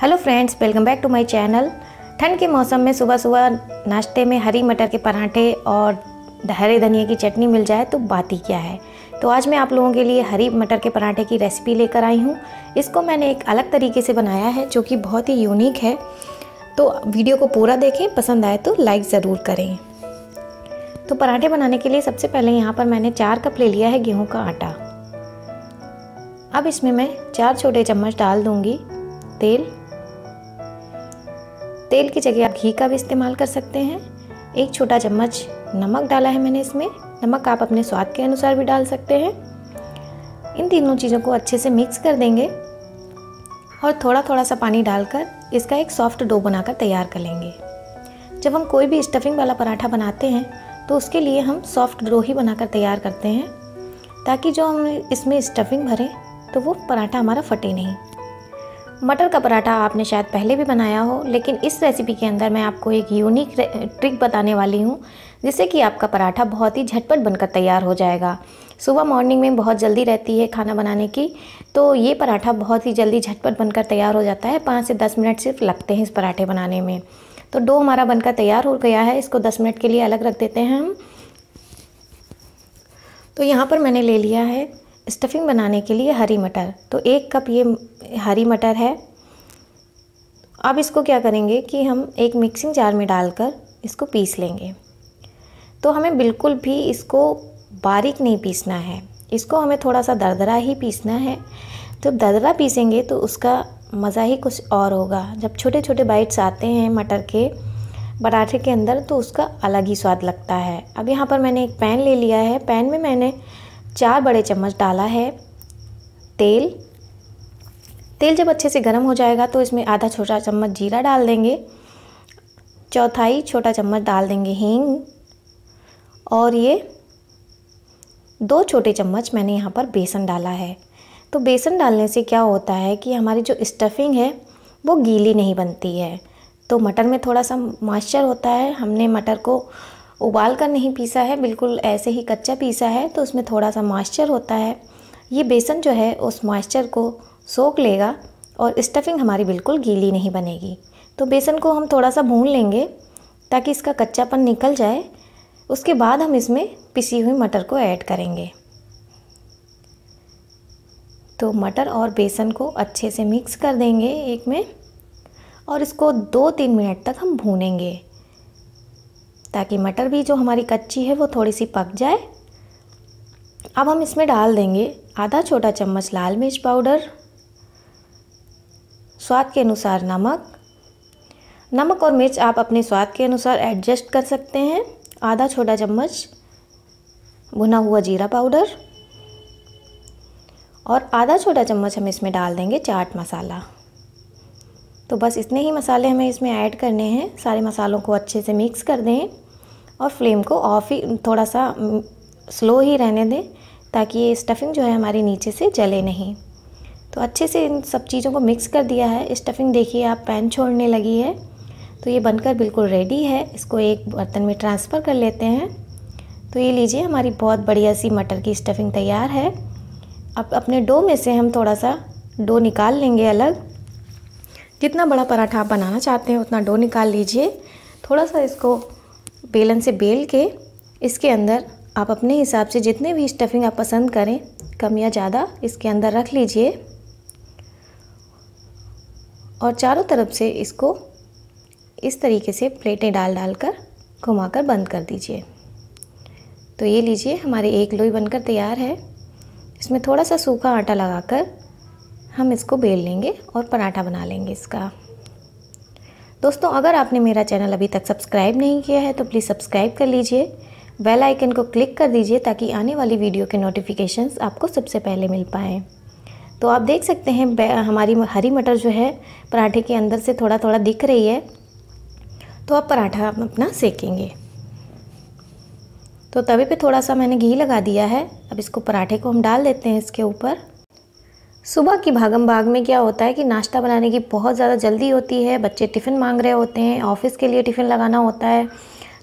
hello friends welcome back to my channel ठंड के मौसम में सुबह सुबह नाश्ते में हरी मटर के पराठे और हरे धनिया की चटनी मिल जाए तो बात ही क्या है तो आज मैं आप लोगों के लिए हरी मटर के पराठे की रेसिपी लेकर आई हूँ इसको मैंने एक अलग तरीके से बनाया है जो कि बहुत ही यूनिक है तो वीडियो को पूरा देखें पसंद आए तो लाइक ज़रूर करें तो पराठे बनाने के लिए सबसे पहले यहाँ पर मैंने चार कप ले लिया है गेहूँ का आटा अब इसमें मैं चार छोटे चम्मच डाल दूँगी तेल तेल की जगह आप घी का भी इस्तेमाल कर सकते हैं एक छोटा चम्मच नमक डाला है मैंने इसमें नमक आप अपने स्वाद के अनुसार भी डाल सकते हैं इन तीनों चीज़ों को अच्छे से मिक्स कर देंगे और थोड़ा थोड़ा सा पानी डालकर इसका एक सॉफ्ट डो बनाकर तैयार कर लेंगे जब हम कोई भी स्टफिंग वाला पराठा बनाते हैं तो उसके लिए हम सॉफ्ट डो ही बनाकर तैयार करते हैं ताकि जो हम इसमें स्टफिंग भरें तो वो पराठा हमारा फटे नहीं मटर का पराठा आपने शायद पहले भी बनाया हो लेकिन इस रेसिपी के अंदर मैं आपको एक यूनिक ट्रिक बताने वाली हूँ जिससे कि आपका पराठा बहुत ही झटपट बनकर तैयार हो जाएगा सुबह मॉर्निंग में बहुत जल्दी रहती है खाना बनाने की तो ये पराठा बहुत ही जल्दी झटपट बनकर तैयार हो जाता है पाँच से दस मिनट सिर्फ लगते हैं इस पराठे बनाने में तो डो हमारा बनकर तैयार हो गया है इसको दस मिनट के लिए अलग रख देते हैं हम तो यहाँ पर मैंने ले लिया है स्टफिंग बनाने के लिए हरी मटर तो एक कप ये हरी मटर है अब इसको क्या करेंगे कि हम एक मिक्सिंग जार में डालकर इसको पीस लेंगे तो हमें बिल्कुल भी इसको बारीक नहीं पीसना है इसको हमें थोड़ा सा दरदरा ही पीसना है जब दरदरा पीसेंगे तो उसका मज़ा ही कुछ और होगा जब छोटे छोटे बाइट्स आते हैं मटर के पराठे के अंदर तो उसका अलग ही स्वाद लगता है अब यहाँ पर मैंने एक पैन ले लिया है पैन में मैंने चार बड़े चम्मच डाला है तेल तेल जब अच्छे से गर्म हो जाएगा तो इसमें आधा छोटा चम्मच जीरा डाल देंगे चौथाई छोटा चम्मच डाल देंगे हींग और ये दो छोटे चम्मच मैंने यहाँ पर बेसन डाला है तो बेसन डालने से क्या होता है कि हमारी जो स्टफिंग है वो गीली नहीं बनती है तो मटर में थोड़ा सा मॉइस्चर होता है हमने मटर को उबाल कर नहीं पीसा है बिल्कुल ऐसे ही कच्चा पीसा है तो उसमें थोड़ा सा मॉइस्चर होता है ये बेसन जो है उस मॉइस्चर को सोख लेगा और स्टफिंग हमारी बिल्कुल गीली नहीं बनेगी तो बेसन को हम थोड़ा सा भून लेंगे ताकि इसका कच्चापन निकल जाए उसके बाद हम इसमें पिसी हुई मटर को ऐड करेंगे तो मटर और बेसन को अच्छे से मिक्स कर देंगे एक में और इसको दो तीन मिनट तक हम भूनेंगे ताकि मटर भी जो हमारी कच्ची है वो थोड़ी सी पक जाए अब हम इसमें डाल देंगे आधा छोटा चम्मच लाल मिर्च पाउडर स्वाद के अनुसार नमक नमक और मिर्च आप अपने स्वाद के अनुसार एडजस्ट कर सकते हैं आधा छोटा चम्मच भुना हुआ जीरा पाउडर और आधा छोटा चम्मच हम इसमें डाल देंगे चाट मसाला तो बस इतने ही मसाले हमें इसमें ऐड करने हैं सारे मसालों को अच्छे से मिक्स कर दें और फ्लेम को ऑफ ही थोड़ा सा स्लो ही रहने दें ताकि ये स्टफिंग जो है हमारी नीचे से जले नहीं तो अच्छे से इन सब चीज़ों को मिक्स कर दिया है स्टफिंग देखिए आप पैन छोड़ने लगी है तो ये बनकर बिल्कुल रेडी है इसको एक बर्तन में ट्रांसफ़र कर लेते हैं तो ये लीजिए हमारी बहुत बढ़िया सी मटर की स्टफिंग तैयार है अब अपने डो में से हम थोड़ा सा डो निकाल लेंगे अलग जितना बड़ा पराठा आप बनाना चाहते हैं उतना डो निकाल लीजिए थोड़ा सा इसको बेलन से बेल के इसके अंदर आप अपने हिसाब से जितने भी स्टफिंग आप पसंद करें कम या ज़्यादा इसके अंदर रख लीजिए और चारों तरफ से इसको इस तरीके से प्लेटें डाल डाल कर घुमा कर बंद कर दीजिए तो ये लीजिए हमारी एक लोई बनकर तैयार है इसमें थोड़ा सा सूखा आटा लगाकर हम इसको बेल लेंगे और पराठा बना लेंगे इसका दोस्तों अगर आपने मेरा चैनल अभी तक सब्सक्राइब नहीं किया है तो प्लीज़ सब्सक्राइब कर लीजिए बेल आइकन को क्लिक कर दीजिए ताकि आने वाली वीडियो के नोटिफिकेशंस आपको सबसे पहले मिल पाएँ तो आप देख सकते हैं हमारी हरी मटर जो है पराठे के अंदर से थोड़ा थोड़ा दिख रही है तो आप पराठा अपना सेकेंगे तो तवे पे थोड़ा सा मैंने घी लगा दिया है अब इसको पराठे को हम डाल देते हैं इसके ऊपर सुबह की भागम भाग में क्या होता है कि नाश्ता बनाने की बहुत ज़्यादा जल्दी होती है बच्चे टिफ़िन मांग रहे होते हैं ऑफ़िस के लिए टिफ़िन लगाना होता है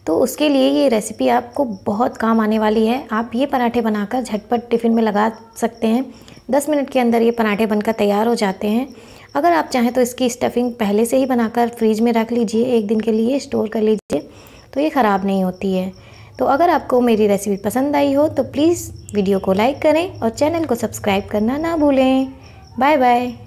तो उसके लिए ये रेसिपी आपको बहुत काम आने वाली है आप ये पराठे बनाकर झटपट टिफ़िन में लगा सकते हैं दस मिनट के अंदर ये पराठे बनकर तैयार हो जाते हैं अगर आप चाहें तो इसकी स्टफिंग पहले से ही बनाकर फ्रिज में रख लीजिए एक दिन के लिए स्टोर कर लीजिए तो ये ख़राब नहीं होती है तो अगर आपको मेरी रेसिपी पसंद आई हो तो प्लीज़ वीडियो को लाइक करें और चैनल को सब्सक्राइब करना ना भूलें बाय बाय